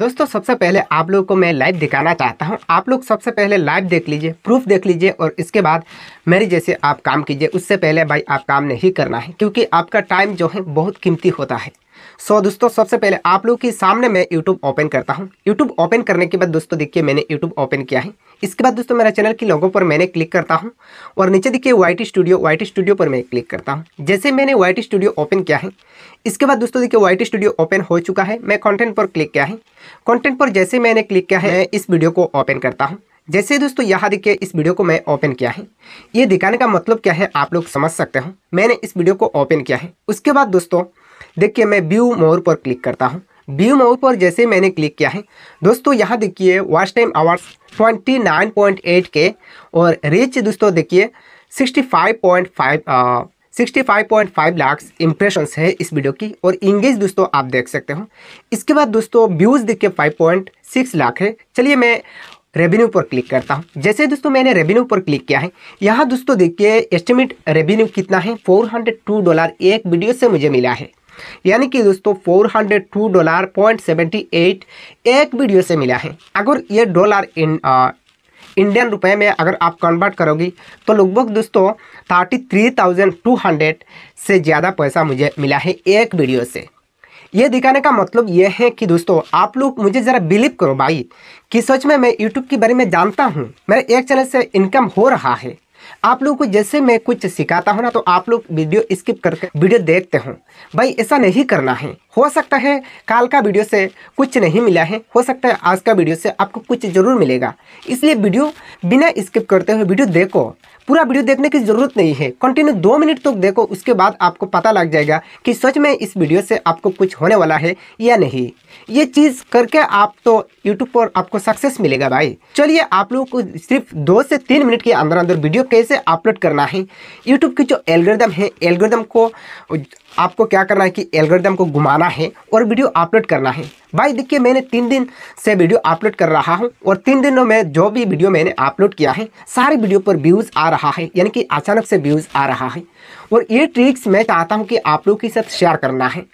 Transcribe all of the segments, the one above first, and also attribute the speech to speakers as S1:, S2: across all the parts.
S1: दोस्तों सबसे पहले आप लोगों को मैं लाइव दिखाना चाहता हूँ आप लोग सबसे पहले लाइव देख लीजिए प्रूफ देख लीजिए और इसके बाद मेरी जैसे आप काम कीजिए उससे पहले भाई आप काम नहीं करना है क्योंकि आपका टाइम जो है बहुत कीमती होता है सो so, दोस्तों सबसे पहले आप लोग के सामने मैं यूट्यूब ओपन करता हूँ यूट्यूब ओपन करने के बाद दोस्तों देखिए मैंने यूट्यूब ओपन किया है इसके बाद दोस्तों मेरा चैनल की लोगों पर मैंने क्लिक करता हूँ और नीचे देखिए वाई स्टूडियो वाई स्टूडियो पर मैं क्लिक करता हूँ जैसे मैंने वाई स्टूडियो ओपन किया है इसके बाद दोस्तों देखिए वाई स्टूडियो ओपन हो चुका है मैं कॉन्टेंट पर क्लिक किया है कॉन्टेंट पर जैसे मैंने क्लिक किया है इस वीडियो को ओपन करता हूँ जैसे दोस्तों यहाँ देखिए इस वीडियो को मैं ओपन किया है ये दिखाने का मतलब क्या है आप लोग समझ सकते हो मैंने इस वीडियो को ओपन किया है उसके बाद दोस्तों देखिए मैं व्यू मोर पर क्लिक करता हूँ व्यू मोर पर जैसे मैंने क्लिक किया है दोस्तों यहाँ देखिए वॉच टाइम आवर्स 29.8 के और रीच दोस्तों देखिए 65.5 65.5 लाख इम्प्रेशंस है इस वीडियो की और इंगेज दोस्तों आप देख सकते हो इसके बाद दोस्तों व्यूज़ देखिए 5.6 लाख है चलिए मैं रेवेन्यू पर क्लिक करता हूँ जैसे दोस्तों मैंने रेवेन्यू पर क्लिक किया है यहाँ दोस्तों देखिए एस्टिमेट रेवेन्यू कितना है 402 डॉलर एक वीडियो से मुझे मिला है यानी कि दोस्तों four hundred two dollar point seventy eight एक वीडियो से मिला है अगर ये डॉलर इन आ, इंडियन रुपए में अगर आप कन्वर्ट करोगे तो लगभग दोस्तों thirty three thousand two hundred से ज़्यादा पैसा मुझे मिला है एक वीडियो से ये दिखाने का मतलब ये है कि दोस्तों आप लोग मुझे ज़रा बिलीव करो भाई कि सच में मैं यूट्यूब के बारे में जानता हूँ मेरे एक चैनल से इनकम हो रहा है आप लोगों को जैसे मैं कुछ सिखाता हूँ ना तो आप लोग वीडियो स्किप करके वीडियो देखते हो भाई ऐसा नहीं करना है हो सकता है काल का वीडियो से कुछ नहीं मिला है हो सकता है आज का वीडियो से आपको कुछ ज़रूर मिलेगा इसलिए वीडियो बिना स्किप करते हुए वीडियो देखो पूरा वीडियो देखने की ज़रूरत नहीं है कंटिन्यू दो मिनट तक तो देखो उसके बाद आपको पता लग जाएगा कि सच में इस वीडियो से आपको कुछ होने वाला है या नहीं ये चीज़ करके आप तो यूट्यूब पर आपको सक्सेस मिलेगा भाई चलिए आप लोगों को सिर्फ दो से तीन मिनट के अंदर अंदर वीडियो कैसे अपलोड करना है यूट्यूब की जो एल्गोरिदम है एल्गोरिदम को आपको क्या करना है कि एल्गोरिदम को घुमाना है और वीडियो अपलोड करना है भाई देखिए मैंने तीन दिन से वीडियो अपलोड कर रहा हूँ और तीन दिनों में जो भी वीडियो मैंने अपलोड किया है सारे वीडियो पर व्यूज़ आ रहा है यानी कि अचानक से व्यूज़ आ रहा है और ये ट्रिक्स मैं चाहता हूँ कि आप लोगों के साथ शेयर करना है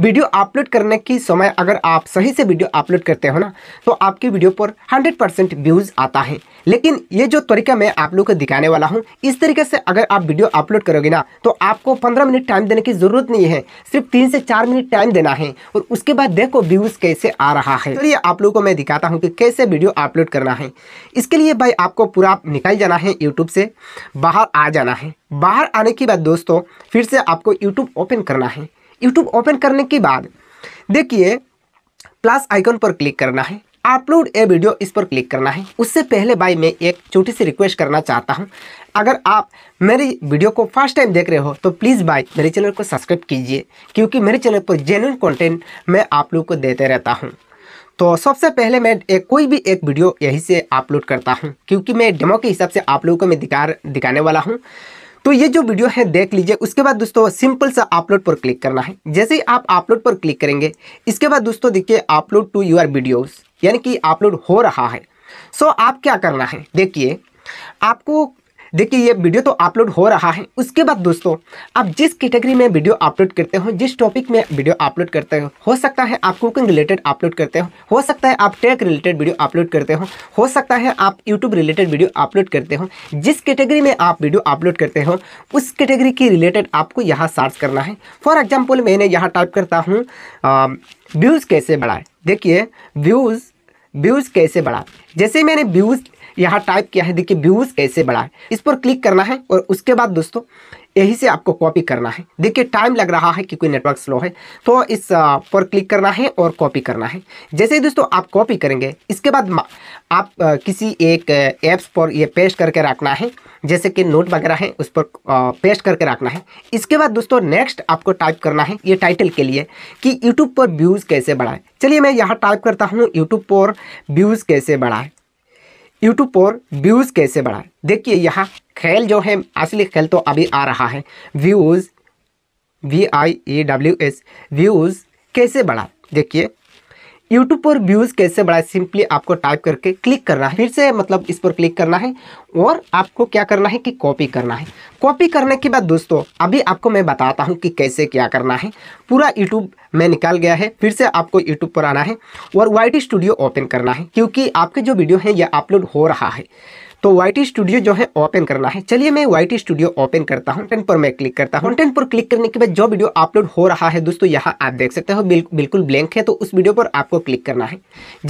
S1: वीडियो अपलोड करने के समय अगर आप सही से वीडियो अपलोड करते हो ना तो आपकी वीडियो पर 100 परसेंट व्यूज़ आता है लेकिन ये जो तरीका मैं आप लोग को दिखाने वाला हूँ इस तरीके से अगर आप वीडियो अपलोड करोगे ना तो आपको 15 मिनट टाइम देने की ज़रूरत नहीं है सिर्फ तीन से चार मिनट टाइम देना है और उसके बाद देखो व्यूज़ कैसे आ रहा है चलिए तो आप लोगों को मैं दिखाता हूँ कि कैसे वीडियो अपलोड करना है इसके लिए भाई आपको पूरा निकल जाना है यूट्यूब से बाहर आ जाना है बाहर आने के बाद दोस्तों फिर से आपको यूट्यूब ओपन करना है यूट्यूब ओपन करने के बाद देखिए प्लस आइकन पर क्लिक करना है अपलोड ए वीडियो इस पर क्लिक करना है उससे पहले भाई मैं एक छोटी सी रिक्वेस्ट करना चाहता हूं अगर आप मेरी वीडियो को फर्स्ट टाइम देख रहे हो तो प्लीज़ भाई मेरे चैनल को सब्सक्राइब कीजिए क्योंकि मेरे चैनल पर जेन्यून कंटेंट मैं आप लोग को देते रहता हूं तो सबसे पहले मैं एक कोई भी एक वीडियो यहीं से अपलोड करता हूँ क्योंकि मैं डेमो के हिसाब से आप लोगों को मैं दिखा दिखाने वाला हूँ तो ये जो वीडियो है देख लीजिए उसके बाद दोस्तों सिंपल सा अपलोड पर क्लिक करना है जैसे ही आप अपलोड पर क्लिक करेंगे इसके बाद दोस्तों देखिए अपलोड टू यूर वीडियोज़ यानी कि अपलोड हो रहा है सो आप क्या करना है देखिए आपको देखिए ये वीडियो तो अपलोड हो रहा है उसके बाद दोस्तों आप जिस कैटेगरी में वीडियो अपलोड करते हो जिस टॉपिक में वीडियो अपलोड करते हो हो सकता है आप कुकिंग रिलेटेड अपलोड करते हो हो सकता है आप टेक रिलेटेड वीडियो अपलोड करते हो हो सकता है आप यूट्यूब रिलेटेड वीडियो अपलोड करते हो जिस कैटेगरी में आप वीडियो अपलोड करते हो उस कैटेगरी के रिलेटेड आपको यहाँ सर्च करना है फॉर एग्जाम्पल मैंने यहाँ टाइप करता हूँ व्यूज़ कैसे बढ़ाए देखिए व्यूज़ व्यूज़ कैसे बढ़ाए जैसे मैंने व्यूज़ यहाँ टाइप किया है देखिए व्यूज़ कैसे बढ़ा है इस पर क्लिक करना है और उसके बाद दोस्तों यही से आपको कॉपी करना है देखिए टाइम लग रहा है कि कोई नेटवर्क स्लो है तो इस पर क्लिक करना है और कॉपी करना है जैसे ही दोस्तों आप कॉपी करेंगे इसके बाद आप किसी एक ऐप्स पर ये पेस्ट करके रखना है जैसे कि नोट वगैरह है उस पर पेस्ट करके रखना है इसके बाद दोस्तों नेक्स्ट आपको टाइप करना है ये टाइटल के लिए कि यूट्यूब पर व्यूज़ कैसे बढ़ाए चलिए मैं यहाँ टाइप करता हूँ यूट्यूब पर व्यूज़ कैसे बढ़ाए यूट्यूब पर व्यूज़ कैसे बढ़ाए देखिए यहाँ खेल जो है असली खेल तो अभी आ रहा है views V I E W S views कैसे बढ़ाए देखिए यूट्यूब पर व्यूज़ कैसे बढ़ाए सिंपली आपको टाइप करके क्लिक करना है फिर से मतलब इस पर क्लिक करना है और आपको क्या करना है कि कॉपी करना है कॉपी करने के बाद दोस्तों अभी आपको मैं बताता हूँ कि कैसे क्या करना है पूरा यूट्यूब मैं निकाल गया है फिर से आपको यूट्यूब पर आना है और वाई स्टूडियो ओपन करना है क्योंकि आपके जो वीडियो हैं यह अपलोड हो रहा है तो वाई स्टूडियो जो है ओपन करना है चलिए मैं वाई स्टूडियो ओपन करता हूँ टेन पर मैं क्लिक करता हूँ टेन पर क्लिक करने के बाद जो वीडियो अपलोड हो रहा है दोस्तों यहाँ आप देख सकते हो बिल, बिल्कुल ब्लैंक है तो उस वीडियो पर आपको क्लिक करना है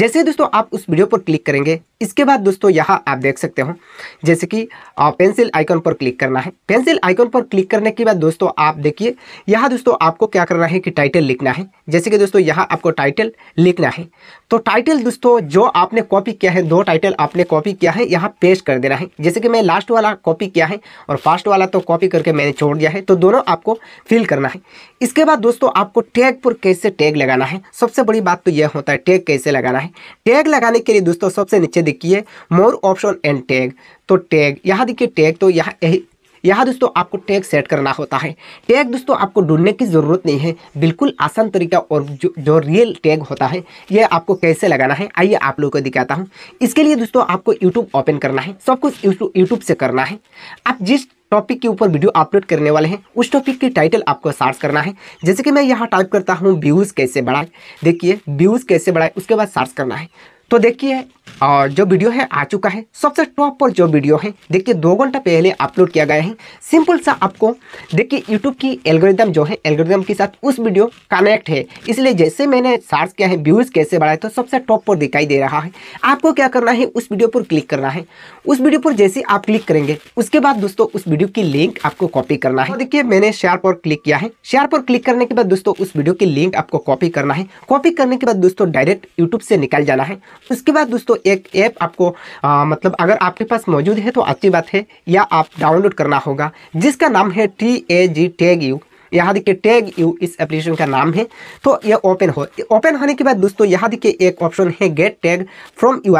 S1: जैसे दोस्तों आप उस वीडियो पर क्लिक करेंगे इसके बाद दोस्तों यहाँ आप देख सकते हो जैसे कि पेंसिल आइकॉन पर क्लिक करना है पेंसिल आइकॉन पर क्लिक करने के बाद दोस्तों आप देखिए यहाँ दोस्तों आपको क्या करना है कि टाइटल लिखना है जैसे कि दोस्तों यहाँ आपको टाइटल लिखना है तो टाइटल दोस्तों जो आपने कॉपी किया है दो टाइटल आपने कॉपी किया है यहाँ पेस्ट पेस्ट कर देना है जैसे कि मैं लास्ट वाला कॉपी किया है और फास्ट वाला तो कॉपी करके मैंने छोड़ दिया है तो दोनों आपको फिल करना है इसके बाद दोस्तों आपको टैग पर कैसे टैग लगाना है सबसे बड़ी बात तो यह होता है टैग कैसे लगाना है टैग लगाने के लिए दोस्तों सबसे नीचे देखिए मोर ऑप्शन एंड टैग तो टैग यहाँ देखिए टैग तो यहाँ यहाँ दोस्तों आपको टैग सेट करना होता है टैग दोस्तों आपको ढूंढने की ज़रूरत नहीं है बिल्कुल आसान तरीका और जो, जो रियल टैग होता है यह आपको कैसे लगाना है आइए आप लोगों को दिखाता हूँ इसके लिए दोस्तों आपको यूट्यूब ओपन करना है सब कुछ यूट्यूब से करना है आप जिस टॉपिक के ऊपर वीडियो अपलोड करने वाले हैं उस टॉपिक की टाइटल आपको सर्च करना है जैसे कि मैं यहाँ टाइप करता हूँ व्यूज़ कैसे बढ़ाए देखिए व्यूज़ कैसे बढ़ाए उसके बाद सर्च करना है तो देखिए और जो वीडियो है आ चुका है सबसे टॉप पर जो वीडियो है देखिए दो घंटा पहले अपलोड किया गया है सिंपल सा आपको देखिए यूट्यूब की एल्गोरिदम जो है एल्गोरिदम के साथ उस वीडियो कनेक्ट है इसलिए जैसे मैंने सर्च किया है व्यूज़ कैसे बढ़ाए तो सबसे टॉप पर दिखाई दे रहा है आपको क्या करना है उस वीडियो पर क्लिक करना है उस वीडियो पर जैसे आप क्लिक करेंगे उसके बाद दोस्तों उस वीडियो की लिंक आपको कॉपी करना है देखिए मैंने शेयर पर क्लिक किया है शेयर पर क्लिक करने के बाद दोस्तों उस वीडियो की लिंक आपको कॉपी करना है कॉपी करने के बाद दोस्तों डायरेक्ट यूट्यूब से निकल जाना है उसके बाद दोस्तों एक ऐप आपको आ, मतलब अगर आपके पास मौजूद है तो अच्छी बात है या आप डाउनलोड करना होगा जिसका नाम है T A G tag you यहाँ देखिए टैग यू इस एप्लीकेशन का नाम है तो ये ओपन हो ओपन होने के बाद दोस्तों यहाँ देखिए एक ऑप्शन है गेट टैग फ्रॉम यू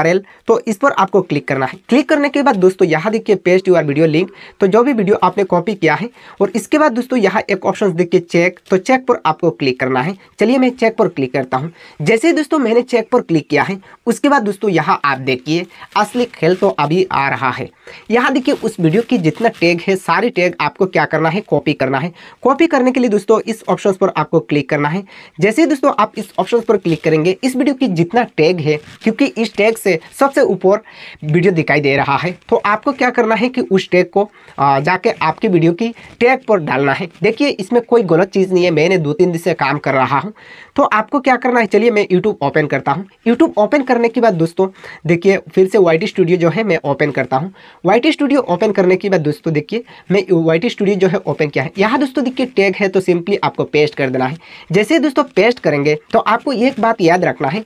S1: तो इस पर आपको क्लिक करना है क्लिक करने के बाद दोस्तों यहाँ देखिए पेस्ट यूर वीडियो लिंक तो जो भी वीडियो आपने कॉपी किया है और इसके बाद दोस्तों यहाँ एक ऑप्शन देखिए चेक तो चेक पर आपको क्लिक करना है चलिए मैं चेक पर क्लिक करता हूँ जैसे ही दोस्तों मैंने चेक पर क्लिक किया है उसके बाद दोस्तों यहाँ आप देखिए असली खेल तो अभी आ रहा है यहाँ देखिए उस वीडियो की जितना टैग है सारे टैग आपको क्या करना है कॉपी करना है कॉपी कर करने के लिए दोस्तों इस ऑप्शन पर आपको क्लिक करना है जैसे ही दोस्तों आप इस ऑप्शन पर क्लिक करेंगे इस वीडियो की जितना टैग है क्योंकि इस टैग से सबसे ऊपर वीडियो दिखाई दे रहा है तो आपको क्या करना है कि उस टैग को जाके आपके वीडियो की टैग पर डालना है देखिए इसमें कोई गलत चीज़ नहीं है मैंने दो तीन दिन से काम कर रहा हूँ तो आपको क्या करना है चलिए मैं यूट्यूब ओपन करता हूँ यूट्यूब ओपन करने के बाद दोस्तों देखिए फिर से वाई स्टूडियो जो है मैं ओपन करता हूँ वाई स्टूडियो ओपन करने के बाद दोस्तों देखिए मैं वाई स्टूडियो जो है ओपन किया है यहाँ दोस्तों देखिए टैग टैग है तो सिंपली आपको पेस्ट कर देना है जैसे दोस्तों पेस्ट करेंगे तो आपको एक बात याद रखना है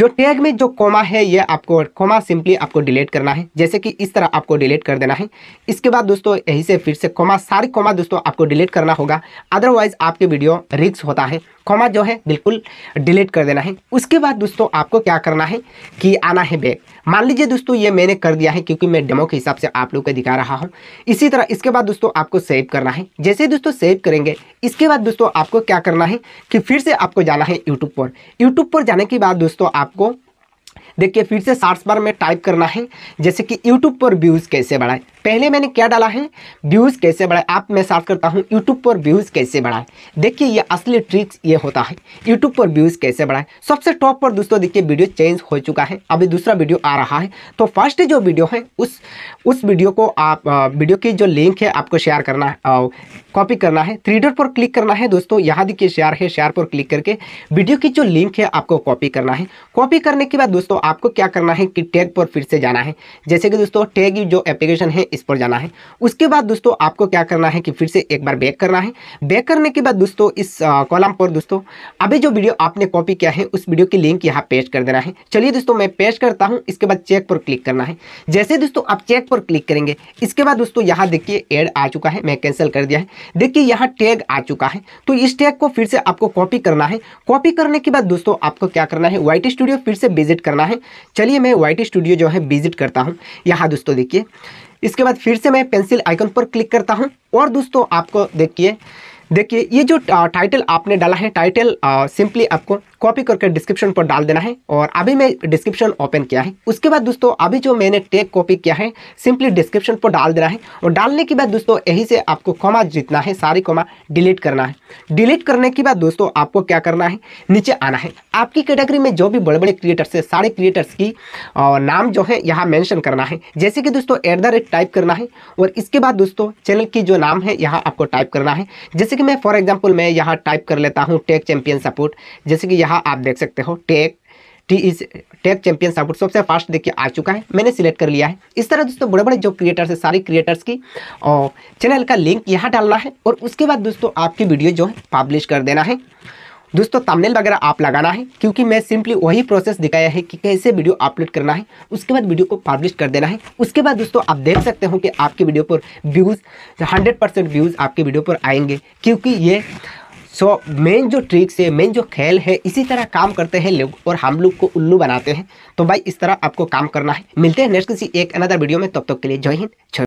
S1: जो टैग में जो कोमा है ये आपको कोमा सिंपली आपको डिलीट करना है जैसे कि इस तरह आपको डिलीट कर देना है इसके बाद दोस्तों यहीं से फिर से कोमा सारी कोमा दोस्तों आपको डिलीट करना होगा अदरवाइज आपके वीडियो रिक्स होता है कॉमा जो है बिल्कुल डिलीट कर देना है उसके बाद दोस्तों आपको क्या करना है कि आना है बैक मान लीजिए दोस्तों ये मैंने कर दिया है क्योंकि मैं डेमो के हिसाब से आप लोग को दिखा रहा हूँ इसी तरह इसके बाद दोस्तों आपको सेव करना है जैसे दोस्तों सेव करेंगे इसके बाद दोस्तों आपको क्या करना है कि फिर से आपको जाना है यूट्यूब पर यूट्यूब पर जाने के बाद दोस्तों आपको देखिए फिर से सर्च बार में टाइप करना है जैसे कि यूट्यूब पर व्यूज़ कैसे बढ़ाएं पहले मैंने क्या डाला है व्यूज़ कैसे बढ़ाएं आप मैं साफ करता हूँ यूट्यूब पर व्यूज़ कैसे बढ़ाएं देखिए ये असली ट्रिक्स ये होता है यूट्यूब पर व्यूज़ कैसे बढ़ाएं सबसे टॉप पर दोस्तों देखिए वीडियो चेंज हो चुका है अभी दूसरा वीडियो आ रहा है तो फर्स्ट जो वीडियो है उस उस वीडियो को आप वीडियो की जो लिंक है आपको शेयर करना है कॉपी करना है थ्री डॉट पर क्लिक करना है दोस्तों यहाँ देखिए शेयर है शेयर पर क्लिक करके वीडियो की जो लिंक है आपको कॉपी करना है कॉपी करने के बाद दोस्तों आपको क्या करना है कि टैग पर फिर से जाना है जैसे कि दोस्तों टैग जो एप्लीकेशन है इस पर जाना है उसके बाद दोस्तों आपको क्या करना है कि फिर से एक बार बैक करना है बैक करने के बाद दोस्तों इस कॉलम पर दोस्तों अभी जो वीडियो आपने कॉपी किया है उस वीडियो की लिंक यहाँ पेश कर देना है चलिए दोस्तों मैं पेश करता हूँ इसके बाद चेक पर क्लिक करना है जैसे दोस्तों आप चेक पर क्लिक करेंगे इसके बाद दोस्तों यहाँ देखिए एड आ चुका है मैं कैंसिल कर दिया है देखिए यहाँ टैग आ चुका है तो इस टैग को फिर से आपको कॉपी करना है कॉपी करने के बाद दोस्तों आपको क्या करना है वाइट स्टूडियो फिर से विजिट करना है है चलिए मैं वाइट स्टूडियो जो है विजिट करता हूँ यहाँ दोस्तों देखिए इसके बाद फिर से मैं पेंसिल आइकन पर क्लिक करता हूँ और दोस्तों आपको देखिए देखिए ये जो टाइटल आपने डाला है टाइटल सिंपली आपको कॉपी करके डिस्क्रिप्शन पर डाल देना है और अभी मैं डिस्क्रिप्शन ओपन किया है उसके बाद दोस्तों अभी जो मैंने टेक कॉपी किया है सिंपली डिस्क्रिप्शन पर डाल देना है और डालने के बाद दोस्तों यही से आपको कॉमा जीतना है सारी कॉमा डिलीट करना है डिलीट करने के बाद दोस्तों आपको क्या करना है नीचे आना है आपकी कैटेगरी में जो भी बड़े बड़े क्रिएटर्स है सारे क्रिएटर्स की नाम जो है यहाँ मैंशन करना है जैसे कि दोस्तों एट द रेट टाइप करना है और इसके बाद दोस्तों चैनल की जो नाम है यहाँ आपको टाइप करना है जैसे कि मैं फॉर एग्जाम्पल मैं यहाँ टाइप कर लेता हूँ टेक चैंपियन सपोर्ट जैसे कि यहाँ यहाँ आप देख सकते हो tech T is tech champion साउट सबसे फास्ट देखिए आ चुका है मैंने सिलेक्ट कर लिया है इस तरह दोस्तों बड़े बड़े जो क्रिएटर्स है सारे क्रिएटर्स की और चैनल का लिंक यहाँ डालना है और उसके बाद दोस्तों आपकी वीडियो जो है पब्लिश कर देना है दोस्तों तमनेल वगैरह आप लगाना है क्योंकि मैं सिंपली वही प्रोसेस दिखाया है कि कैसे वीडियो अपलोड करना है उसके बाद वीडियो को पब्लिश कर देना है उसके बाद दोस्तों आप देख सकते हो कि आपकी वीडियो पर व्यूज़ हंड्रेड परसेंट व्यूज़ आपकी वीडियो पर आएंगे क्योंकि ये सो मेन जो ट्रिक्स है मेन जो खेल है इसी तरह काम करते हैं लोग और हम लोग को उल्लू बनाते हैं तो भाई इस तरह आपको काम करना है मिलते हैं नेक्स्ट किसी एक अनदर वीडियो में तब तक के लिए जय हिंद